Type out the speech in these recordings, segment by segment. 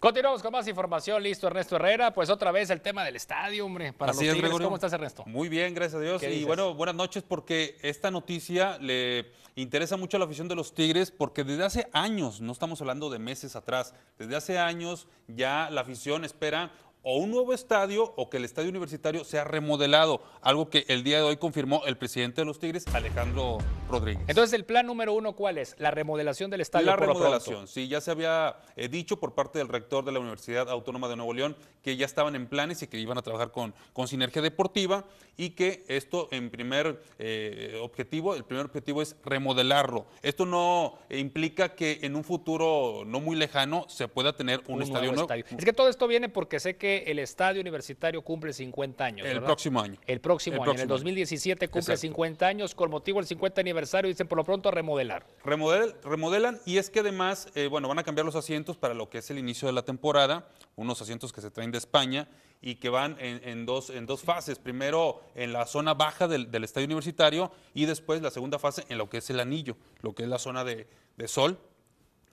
Continuamos con más información, listo Ernesto Herrera, pues otra vez el tema del estadio, hombre, para los tigres. ¿Cómo estás Ernesto? Muy bien, gracias a Dios. Y bueno, buenas noches porque esta noticia le interesa mucho a la afición de los Tigres porque desde hace años, no estamos hablando de meses atrás, desde hace años ya la afición espera o un nuevo estadio o que el estadio universitario sea remodelado, algo que el día de hoy confirmó el presidente de los Tigres, Alejandro Rodríguez. Entonces, el plan número uno, ¿cuál es? La remodelación del estadio. La remodelación, sí, ya se había eh, dicho por parte del rector de la Universidad Autónoma de Nuevo León que ya estaban en planes y que iban a trabajar con, con sinergia deportiva y que esto en primer eh, objetivo, el primer objetivo es remodelarlo. Esto no eh, implica que en un futuro no muy lejano se pueda tener un, estadio nuevo. Es que todo esto viene porque sé que el estadio universitario cumple 50 años. El próximo año. El próximo año. en el 2017 cumple 50 años. Con motivo del 50 aniversario, dicen por lo pronto remodelar. remodelan y es que además, eh, bueno, van a cambiar los asientos para lo que es el inicio de la temporada. Unos asientos que se traen de España y que van en, dos, en dos fases. Primero en la zona baja del, estadio universitario y después la segunda fase en lo que es el anillo, lo que es la zona de sol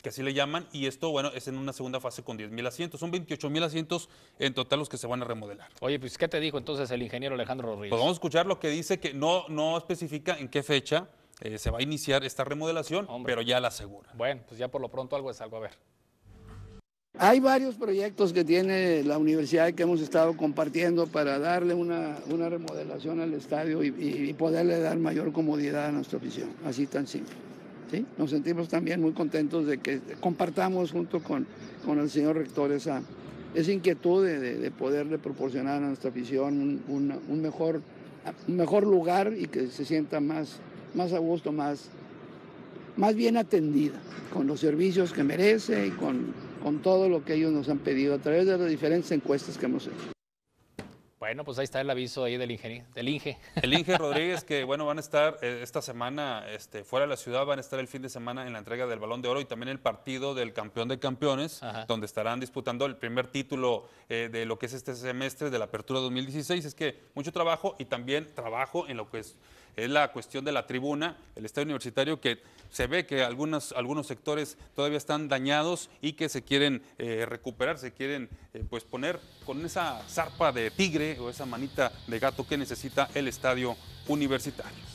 que así le llaman, y esto, bueno, es en una segunda fase con 10.000 asientos. Son 28.000 asientos en total los que se van a remodelar. Oye, pues, ¿qué te dijo entonces el ingeniero Alejandro Rodríguez? Pues vamos a escuchar lo que dice, que no, no especifica en qué fecha eh, se va a iniciar esta remodelación, pero ya la asegura. Bueno, pues ya por lo pronto algo es algo, a ver. Hay varios proyectos que tiene la universidad que hemos estado compartiendo para darle una, remodelación al estadio y, poderle dar mayor comodidad a nuestra afición, así tan simple. Nos sentimos también muy contentos de que compartamos junto con, con el señor rector esa, inquietud de, de, poderle proporcionar a nuestra afición un, mejor, mejor lugar y que se sienta más, más a gusto, más, más bien atendida, con los servicios que merece y con, con todo lo que ellos nos han pedido a través de las diferentes encuestas que hemos hecho. Bueno, pues ahí está el aviso ahí del, ingeniero, del Inge. El Inge Rodríguez, que bueno, van a estar eh, esta semana este, fuera de la ciudad, van a estar el fin de semana en la entrega del Balón de Oro y también el partido del campeón de campeones, donde estarán disputando el primer título eh, de lo que es este semestre de la Apertura 2016. Es que mucho trabajo y también trabajo en lo que es es la cuestión de la tribuna, el estadio universitario que se ve que algunos, algunos sectores todavía están dañados y que se quieren eh, recuperar, se quieren eh, pues poner con esa zarpa de tigre o esa manita de gato que necesita el estadio universitario.